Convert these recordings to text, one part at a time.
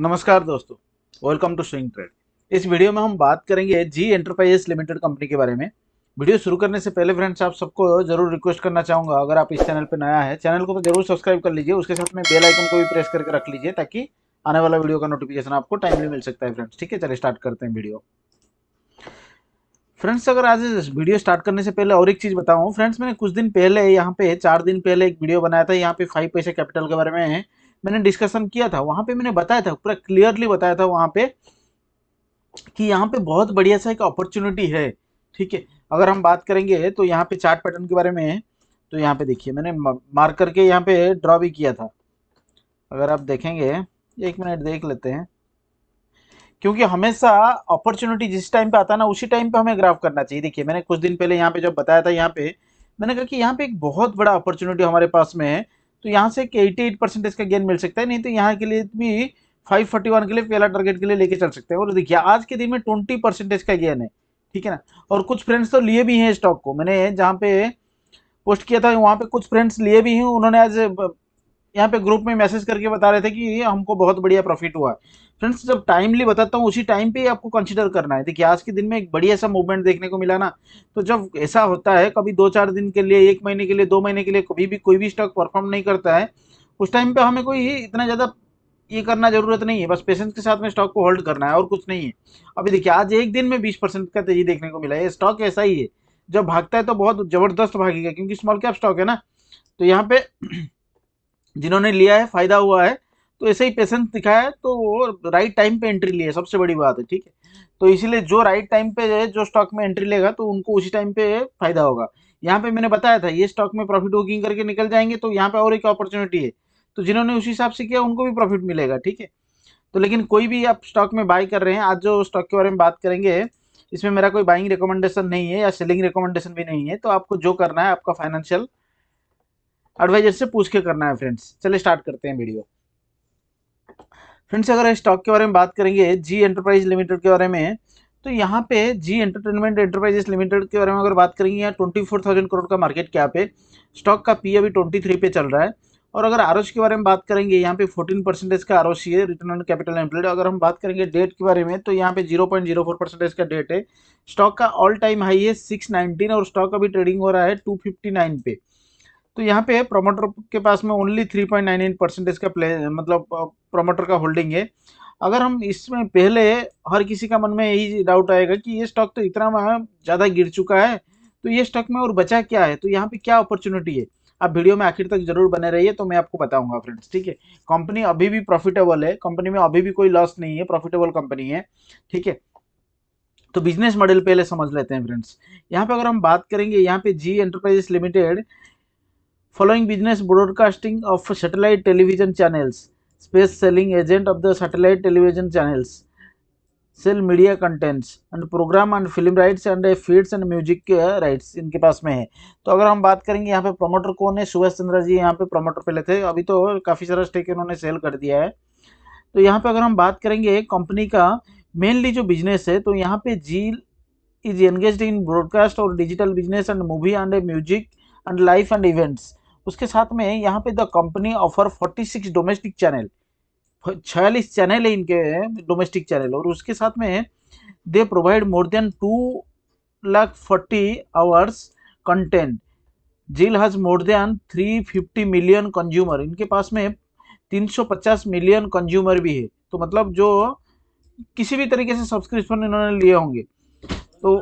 नमस्कार दोस्तों welcome to swing trade इस वीडियो में हम बात करेंगे जी एंटरप्राइजेस लिमिटेड कंपनी के बारे में वीडियो शुरू करने से पहले फ्रेंड्स आप सबको जरूर रिक्वेस्ट करना चाहूँगा अगर आप इस चैनल पर नया है चैनल को तो जरूर सब्सक्राइब कर लीजिए उसके साथ में बेल आइकन को भी प्रेस करके रख लीजिए ताकि आने वाला वीडियो का नोटिफिकेशन आपको टाइमली मिल सकता है फ्रेंड्स ठीक है चलिए स्टार्ट करते हैं वीडियो फ्रेंड्स अगर आज वीडियो स्टार्ट करने से पहले और एक चीज़ बताऊँ फ्रेंड्स मैंने कुछ दिन पहले यहाँ पे चार दिन पहले एक वीडियो बनाया था यहाँ पे फाइव पैसे कैपिटल के बारे में मैंने डिस्कशन किया था वहां पे मैंने बताया था पूरा क्लियरली बताया था वहां पे कि यहाँ पे बहुत बढ़िया सा एक अपॉर्चुनिटी है ठीक है अगर हम बात करेंगे तो यहाँ पे चार्ट पैटर्न के बारे में तो यहाँ पे देखिए मैंने मार्क करके यहाँ पे ड्रॉ भी किया था अगर आप देखेंगे एक मिनट देख लेते हैं क्योंकि हमेशा अपॉर्चुनिटी जिस टाइम पे आता है ना उसी टाइम पे हमें ग्राफ करना चाहिए देखिए मैंने कुछ दिन पहले यहाँ पे जब बताया था यहाँ पे मैंने कहा कि यहाँ पे एक बहुत बड़ा अपॉर्चुनिटी हमारे पास में है तो यहाँ से एक एटी एट परसेंटेज का गेन मिल सकता है नहीं तो यहाँ के लिए भी फाइव फोर्टी वन के लिए पहला टारगेट के लिए लेके चल सकते हैं और देखिए आज के दिन में ट्वेंटी परसेंटेज का गेन है ठीक है ना और कुछ फ्रेंड्स तो लिए भी हैं स्टॉक को मैंने जहाँ पे पोस्ट किया था वहाँ पे कुछ फ्रेंड्स लिए भी हैं उन्होंने आज यहाँ पे ग्रुप में मैसेज करके बता रहे थे कि ये हमको बहुत बढ़िया प्रॉफिट हुआ फ्रेंड्स जब टाइमली बताता हूँ उसी टाइम पे आपको कंसिडर करना है देखिए आज के दिन में एक बढ़िया सा मूवमेंट देखने को मिला ना तो जब ऐसा होता है कभी दो चार दिन के लिए एक महीने के लिए दो महीने के लिए कभी भी कोई भी स्टॉक परफॉर्म नहीं करता है उस टाइम पर हमें कोई इतना ज़्यादा ये करना जरूरत नहीं है बस पेशेंस के साथ में स्टॉक को होल्ड करना है और कुछ नहीं है अभी देखिए आज एक दिन में बीस परसेंट का तेजी देखने को मिला है स्टॉक ऐसा ही है जब भागता है तो बहुत ज़बरदस्त भागेगा क्योंकि स्मॉल कैप स्टॉक है ना तो यहाँ पे जिन्होंने लिया है फ़ायदा हुआ है तो ऐसे ही पेशेंस दिखाया तो वो राइट टाइम पे एंट्री लिए सबसे बड़ी बात है ठीक है तो इसीलिए जो राइट टाइम पे है जो स्टॉक में एंट्री लेगा तो उनको उसी टाइम पे फायदा होगा यहाँ पे मैंने बताया था ये स्टॉक में प्रॉफिट बुकिंग करके निकल जाएंगे तो यहाँ पे और एक अपॉर्चुनिटी है तो जिन्होंने उसी हिसाब से किया उनको भी प्रॉफिट मिलेगा ठीक है तो लेकिन कोई भी आप स्टॉक में बाई कर रहे हैं आज जो स्टॉक के बारे में बात करेंगे इसमें मेरा कोई बाइंग रिकमेंडेशन नहीं है या सेलिंग रिकमेंडेशन भी नहीं है तो आपको जो करना है आपका फाइनेंशियल एडवाइजर से पूछ के करना है फ्रेंड्स चले स्टार्ट करते हैं वीडियो फ्रेंड्स अगर स्टॉक के बारे में बात करेंगे जी एंटरप्राइज लिमिटेड के बारे में तो यहाँ पे जी एंटरटेनमेंट एंटरप्राइजेस लिमिटेड के बारे में अगर बात करेंगे यहाँ ट्वेंटी फोर थाउजेंड करोड़ का मार्केट क्या पे स्टॉक का पी अभी ट्वेंटी थ्री पे चल रहा है और अगर आर के बारे में बात करेंगे यहाँ पे फोर्टीन परसेंटेज का आर है रिटर्न ऑन कैपिटल एम्प्लॉयड अगर हम बात करेंगे डेट के बारे में तो यहाँ पे zero point zero four percentage का डेट है स्टॉक का ऑल टाइम हाई है सिक्स नाइनटीन और स्टॉक अभी ट्रेडिंग हो रहा है टू फिफ्टी नाइन पे तो यहाँ पे प्रोमोटर के पास में only three point nine eight percentage का प्ले मतलब प्रोमोटर का होल्डिंग है अगर हम इसमें पहले हर किसी का मन में यही डाउट आएगा कि ये स्टॉक तो इतना ज़्यादा गिर चुका है तो ये स्टॉक में और बचा क्या है तो यहाँ पे क्या अपॉर्चुनिटी है आप वीडियो में आखिर तक जरूर बने रहिए तो मैं आपको बताऊंगा फ्रेंड्स ठीक है कंपनी अभी भी प्रॉफिटेबल है कंपनी में अभी भी कोई लॉस नहीं है प्रॉफिटेबल कंपनी है ठीक है तो बिजनेस मॉडल पहले समझ लेते हैं फ्रेंड्स यहाँ पे अगर हम बात करेंगे यहाँ पे Zee enterprises limited Following business broadcasting of satellite television channels, space selling agent of the satellite television channels, sell media contents and program and film rights and feeds and music rights इनके पास में है तो अगर हम बात करेंगे यहाँ पे प्रमोटर कौन है सुभाष चंद्र जी यहाँ पे प्रमोटर पहले थे अभी तो काफ़ी सारा स्टेक इन्होंने सेल कर दिया है तो यहाँ पे अगर हम बात करेंगे कंपनी का मेनली जो बिजनेस है तो यहाँ पे Zee is engage in broadcast और digital business and movie and music and life and events उसके साथ में यहाँ पे the company offer 46 domestic channel छियालीस चैनल है इनके डोमेस्टिक चैनल और उसके साथ में they provide more than two lakh forty hours content ZEEL has more than 350 million consumer इनके पास में 350 मिलियन कंज्यूमर भी है तो मतलब जो किसी भी तरीके से सब्सक्रिप्शन इन्होंने लिए होंगे तो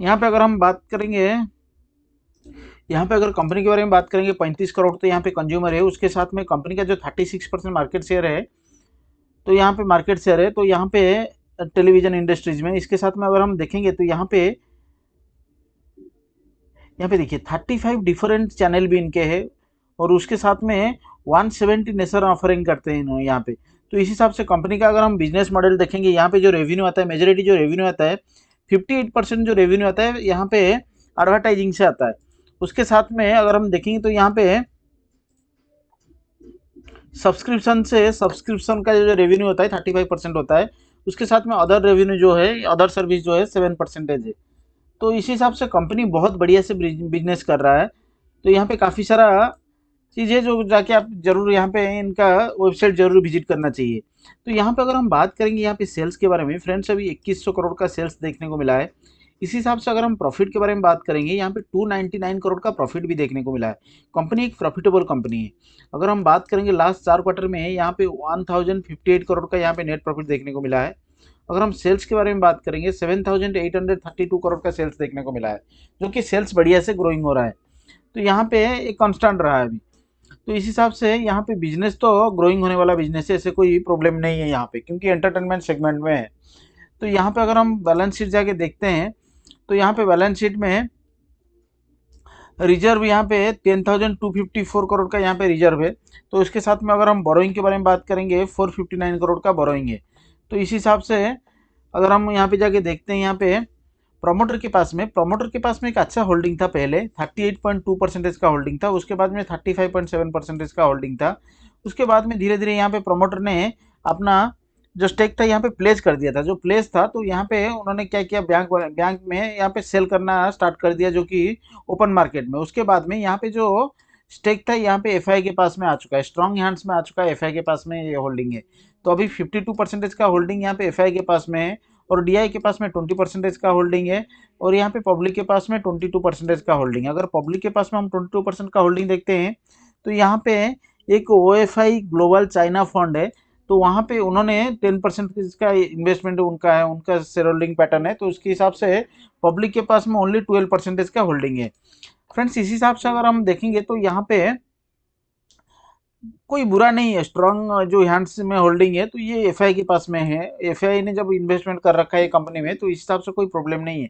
यहाँ पे अगर हम बात करेंगे यहाँ पे अगर कंपनी के बारे में बात करेंगे 35 करोड़ तो यहाँ पे कंज्यूमर है उसके साथ में कंपनी का जो 36 परसेंट मार्केट शेयर है तो यहाँ पे मार्केट शेयर है तो यहाँ पे टेलीविज़न इंडस्ट्रीज में इसके साथ में अगर हम देखेंगे तो यहाँ पे यहाँ पे देखिए 35 डिफरेंट चैनल भी इनके है और उसके साथ में वन सेवेंटी नेशन ऑफरिंग करते हैं इन्होंने यहाँ पे तो इस हिसाब से कंपनी का अगर हम बिजनेस मॉडल देखेंगे यहाँ पे जो रेवेन्यू आता है मेजोरिटी जो रेवेन्यू आता है फिफ्टी परसेंट जो रेवेन्यू आता है यहाँ पे एडवर्टाइजिंग से आता है उसके साथ में अगर हम देखेंगे तो यहाँ पे सब्सक्रिप्शन से सब्सक्रिप्शन का जो रेवेन्यू होता है थर्टी फाइव परसेंट होता है उसके साथ में अदर रेवेन्यू जो है अदर सर्विस जो है सेवन परसेंटेज है तो इसी हिसाब से कंपनी बहुत बढ़िया से बिजनेस कर रहा है तो यहाँ पे काफ़ी सारा चीज़ें जो जाके आप जरूर यहाँ पे इनका वेबसाइट जरूर विजिट करना चाहिए तो यहाँ पे अगर हम बात करेंगे यहाँ पे सेल्स के बारे में फ्रेंड्स अभी 2100 करोड़ का सेल्स देखने को मिला है इसी हिसाब से अगर हम प्रॉफिट के बारे में बात करेंगे यहाँ पे 299 करोड़ का प्रॉफिट भी देखने को मिला है कंपनी एक प्रॉफिटेबल कंपनी है अगर हम बात करेंगे लास्ट चार क्वार्टर में यहाँ पे 1058 करोड़ का यहाँ पे नेट प्रॉफिट देखने को मिला है अगर हम सेल्स के बारे में बात करेंगे 7832 करोड़ का सेल्स देखने को मिला है जो कि सेल्स बढ़िया से ग्रोइंग हो रहा है तो यहाँ पर एक कॉन्स्टेंट रहा है अभी तो इस हिसाब से यहाँ पे बिजनेस तो ग्रोइंग होने वाला बिजनेस है ऐसे कोई प्रॉब्लम नहीं है यहाँ पे क्योंकि एंटरटेनमेंट सेगमेंट में है तो यहाँ पे अगर हम बैलेंस शीट जाके देखते हैं तो यहाँ पे बैलेंस शीट में रिजर्व यहाँ पे ten thousand two fifty four crore का यहाँ पे रिजर्व है तो उसके साथ में अगर हम बोरोइंग के बारे में बात करेंगे फोर फिफ्टी नाइन करोड़ का बोरोइंग है तो इस हिसाब से अगर हम यहाँ पे जाके देखते हैं यहाँ पे प्रमोटर के पास में प्रमोटर के पास में एक अच्छा होल्डिंग था पहले टू परसेंटेज का होल्डिंग था उसके बाद में सेवन परसेंटेज का होल्डिंग था उसके बाद में धीरे धीरे यहाँ पे प्रमोटर ने अपना जो स्टेक था यहाँ पे प्लेस कर दिया था जो प्लेस था तो यहाँ पे उन्होंने क्या किया बैंक बैंक में यहाँ पे सेल करना स्टार्ट कर दिया जो कि ओपन मार्केट में उसके बाद में यहाँ पे जो स्टेक था यहाँ पे एफआई के पास में आ चुका है स्ट्रॉन्ग हैंड्स में आ चुका है एफआई के पास में ये होल्डिंग है तो अभी टू परसेंटेज का होल्डिंग यहाँ पे एफ के पास में है और डी के पास में ट्वेंटी परसेंटेज का होल्डिंग है और यहाँ पे पब्लिक के पास में टू परसेंटेज का होल्डिंग है अगर पब्लिक के पास में हम टू परसेंट का होल्डिंग देखते हैं तो यहाँ पे एक ओ ग्लोबल चाइना फंड है तो वहाँ पे उन्होंने टेन परसेंट जिसका इन्वेस्टमेंट उनका है उनका शेयर होल्डिंग पैटर्न है तो उसके हिसाब से पब्लिक के पास में ओनली ट्वेल्व परसेंटेज का होल्डिंग है फ्रेंड्स इसी हिसाब से अगर हम देखेंगे तो यहाँ पे कोई बुरा नहीं है स्ट्रांग जो हैंड्स में होल्डिंग है तो ये एफ के पास में है एफ ने जब इन्वेस्टमेंट कर रखा है कंपनी में तो इस हिसाब से कोई प्रॉब्लम नहीं है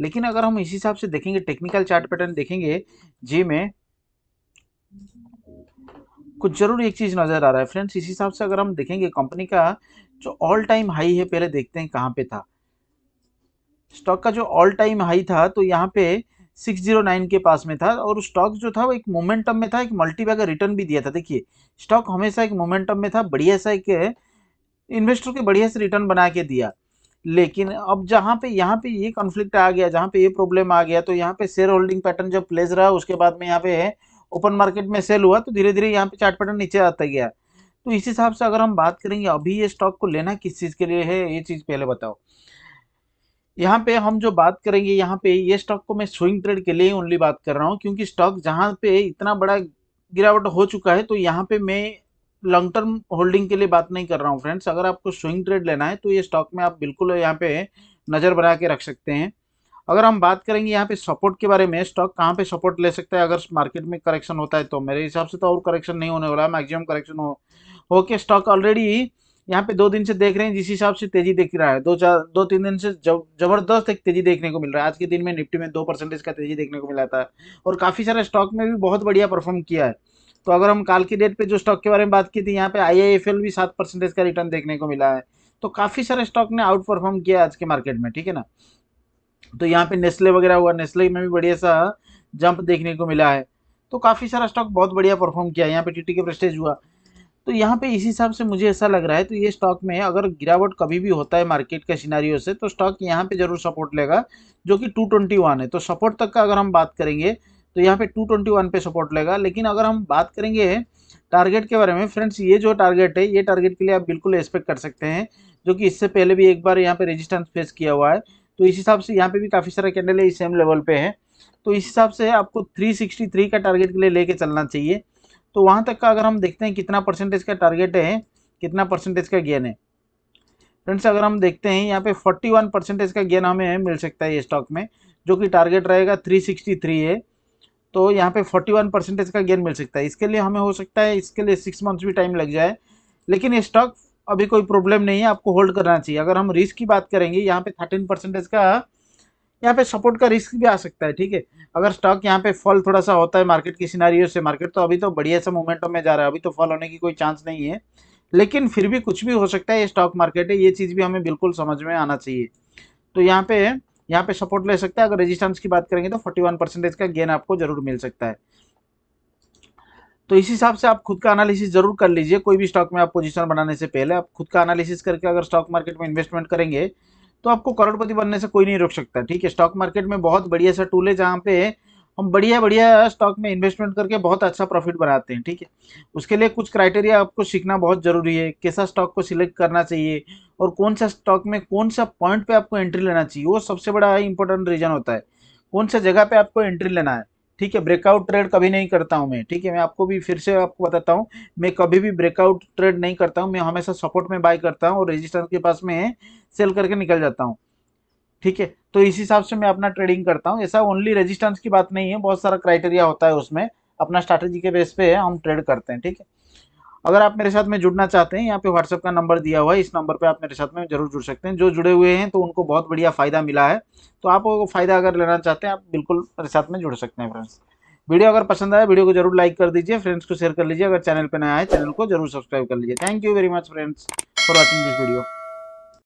लेकिन अगर हम इस हिसाब से देखेंगे टेक्निकल चार्ट पैटर्न देखेंगे जी में कुछ जरूर एक चीज़ नज़र आ रहा है फ्रेंड्स इस हिसाब से अगर हम देखेंगे कंपनी का जो ऑल टाइम हाई है पहले देखते हैं कहाँ पे था स्टॉक का जो ऑल टाइम हाई था तो यहाँ पे 609 के पास में था और स्टॉक जो था वो एक मोमेंटम में था एक मल्टीबैगर रिटर्न भी दिया था देखिए स्टॉक हमेशा एक मोमेंटम में था बढ़िया सा एक इन्वेस्टर के बढ़िया से रिटर्न बना के दिया लेकिन अब जहाँ पे यहाँ पे ये कॉन्फ्लिक्ट आ गया जहाँ पे ये प्रॉब्लम आ गया तो यहाँ पे शेयर होल्डिंग पैटर्न जब प्लेज रहा उसके बाद में यहाँ पे ओपन मार्केट में सेल हुआ तो धीरे धीरे यहाँ पे चार्ट पैटर्न नीचे आता गया तो इस हिसाब से अगर हम बात करेंगे अभी ये स्टॉक को लेना किस चीज़ के लिए है ये चीज़ पहले बताओ यहाँ पे हम जो बात करेंगे यहाँ पे ये स्टॉक को मैं स्विंग ट्रेड के लिए ही ओनली बात कर रहा हूँ क्योंकि स्टॉक जहाँ पे इतना बड़ा गिरावट हो चुका है तो यहाँ पे मैं लॉन्ग टर्म होल्डिंग के लिए बात नहीं कर रहा हूँ फ्रेंड्स अगर आपको स्विंग ट्रेड लेना है तो ये स्टॉक में आप बिल्कुल यहाँ पे नज़र बना के रख सकते हैं अगर हम बात करेंगे यहाँ पे सपोर्ट के बारे में स्टॉक कहाँ पे सपोर्ट ले सकता है अगर मार्केट में करेक्शन होता है तो मेरे हिसाब से तो और करेक्शन नहीं होने वाला मैक्सिमम करेक्शन हो ओके स्टॉक ऑलरेडी यहाँ पे दो दिन से देख रहे हैं जिस हिसाब से तेजी देख रहा है दो चार दो तीन दिन से जब जबरदस्त एक तेजी देखने को मिल रहा है आज के दिन में निफ्टी में दो परसेंटेज का तेजी देखने को मिला था और काफ़ी सारे स्टॉक में भी बहुत बढ़िया परफॉर्म किया है तो अगर हम काल की डेट पे जो स्टॉक के बारे में बात की थी यहाँ पे आई भी सात परसेंटेज का रिटर्न देखने को मिला है तो काफ़ी सारे स्टॉक ने आउट परफॉर्म किया आज के मार्केट में ठीक है ना तो यहाँ पे नेस्ले वगैरह हुआ नेस्ले में भी बढ़िया सा जंप देखने को मिला है तो काफ़ी सारा स्टॉक बहुत बढ़िया परफॉर्म किया है यहाँ पे टी के प्रेस्टेज हुआ तो यहाँ पे इस हिसाब से मुझे ऐसा लग रहा है तो ये स्टॉक में अगर गिरावट कभी भी होता है मार्केट के सिनारियों से तो स्टॉक यहाँ पे जरूर सपोर्ट लेगा जो कि 221 है तो सपोर्ट तक का अगर हम बात करेंगे तो यहाँ पे 221 पे सपोर्ट लेगा लेकिन अगर हम बात करेंगे टारगेट के बारे में फ्रेंड्स ये जो टारगेट है ये टारगेट के लिए आप बिल्कुल एक्सपेक्ट कर सकते हैं जो कि इससे पहले भी एक बार यहाँ पे रेजिस्टेंस फेस किया हुआ है तो इस हिसाब से यहाँ पे भी काफ़ी सारा कैंडल है सेम लेवल पे है तो इस हिसाब से आपको 363 का टारगेट के लिए लेके चलना चाहिए तो वहाँ तक का अगर हम देखते हैं कितना परसेंटेज का टारगेट है कितना परसेंटेज का गेन है फ्रेंड्स अगर हम देखते हैं यहाँ पे 41 परसेंटेज का गेन हमें मिल सकता है ये स्टॉक में जो कि टारगेट रहेगा 363 है तो यहाँ पे 41 परसेंटेज का गेन मिल सकता है इसके लिए हमें हो सकता है इसके लिए सिक्स मंथ्स भी टाइम लग जाए लेकिन ये स्टॉक अभी कोई प्रॉब्लम नहीं है आपको होल्ड करना चाहिए अगर हम रिस्क की बात करेंगे यहाँ पे थर्टीन परसेंटेज का यहाँ पे सपोर्ट का रिस्क भी आ सकता है ठीक है अगर स्टॉक यहाँ पे फॉल थोड़ा सा होता है मार्केट की सिनारियो से मार्केट तो अभी तो बढ़िया सा मोमेंटम में जा रहा है अभी तो फॉल होने की कोई चांस नहीं है लेकिन फिर भी कुछ भी हो सकता है ये स्टॉक मार्केट है ये चीज़ भी हमें बिल्कुल समझ में आना चाहिए तो यहाँ पे यहाँ पे सपोर्ट ले सकता है अगर रेजिस्टेंस की बात करेंगे तो वन परसेंटेज का गेन आपको जरूर मिल सकता है तो इस हिसाब से आप खुद का एनालिसिस जरूर कर लीजिए कोई भी स्टॉक में आप पोजीशन बनाने से पहले आप खुद का एनालिसिस करके अगर स्टॉक मार्केट में इन्वेस्टमेंट करेंगे तो आपको करोड़पति बनने से कोई नहीं रोक सकता ठीक है स्टॉक मार्केट में बहुत बढ़िया सा टूल है जहाँ पे हम बढ़िया बढ़िया स्टॉक में इन्वेस्टमेंट करके बहुत अच्छा प्रॉफिट बनाते हैं ठीक है उसके लिए कुछ क्राइटेरिया आपको सीखना बहुत ज़रूरी है कैसा स्टॉक को सिलेक्ट करना चाहिए और कौन सा स्टॉक में कौन सा पॉइंट पे आपको एंट्री लेना चाहिए वो सबसे बड़ा इंपॉर्टेंट रीज़न होता है कौन सा जगह पे आपको एंट्री लेना है ठीक है ब्रेकआउट ट्रेड कभी नहीं करता हूं मैं ठीक है मैं आपको भी फिर से आपको बताता हूं मैं कभी भी ब्रेकआउट ट्रेड नहीं करता हूं मैं हमेशा सपोर्ट में बाय करता हूं और रेजिस्टेंस के पास में सेल करके निकल जाता हूं ठीक है तो इस हिसाब से मैं अपना ट्रेडिंग करता हूँ ऐसा ओनली रजिस्टेंस की बात नहीं है बहुत सारा क्राइटेरिया होता है उसमें अपना स्ट्रैटेजी के बेस पे हम ट्रेड करते हैं ठीक है अगर आप मेरे साथ में जुड़ना चाहते हैं यहाँ पे व्हाट्सएप का नंबर दिया हुआ है इस नंबर पे आप मेरे साथ में जरूर जुड़ सकते हैं जो जुड़े हुए हैं तो उनको बहुत बढ़िया फ़ायदा मिला है तो आप फ़ायदा अगर लेना चाहते हैं आप बिल्कुल मेरे साथ में जुड़ सकते हैं फ्रेंड्स वीडियो अगर पसंद आए वीडियो को जरूर लाइक कर दीजिए फ्रेंड्स को शेयर कर लीजिए अगर चैनल पर नया है चैनल को जरूर सब्सक्राइब कर लीजिए thank you very much friends for watching this video